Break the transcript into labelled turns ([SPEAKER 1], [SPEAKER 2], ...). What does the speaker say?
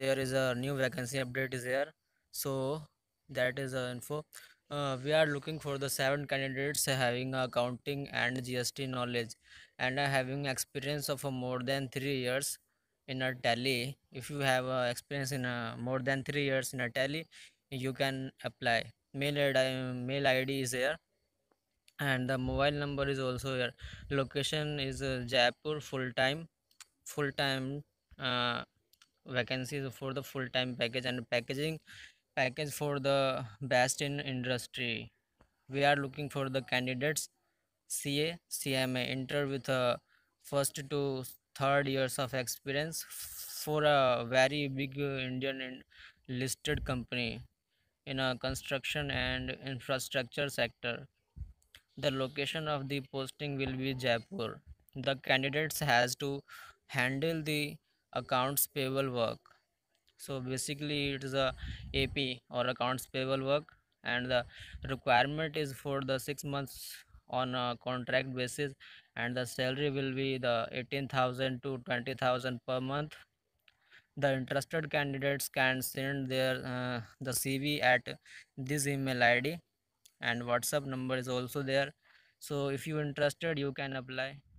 [SPEAKER 1] there is a new vacancy update
[SPEAKER 2] is here so that is the info uh, we are looking for the seven candidates having accounting and gst knowledge and having experience of more than three years in a tally if you have uh, experience in more than three years in a tally you can apply mail id, mail ID is here and the mobile number is also here location is uh, jaipur full time full time uh, vacancies for the full-time package and packaging package for the best in industry we are looking for the candidates CA CMA enter with a uh, first to third years of experience for a very big uh, Indian listed company in a construction and infrastructure sector the location of the posting will be Jaipur the candidates has to handle the accounts payable work so basically it is a ap or accounts payable work and the requirement is for the six months on a contract basis and the salary will be the 18000 to 20000 per month the interested candidates can send their uh, the cv at this email id and whatsapp number is also there so if you interested you can apply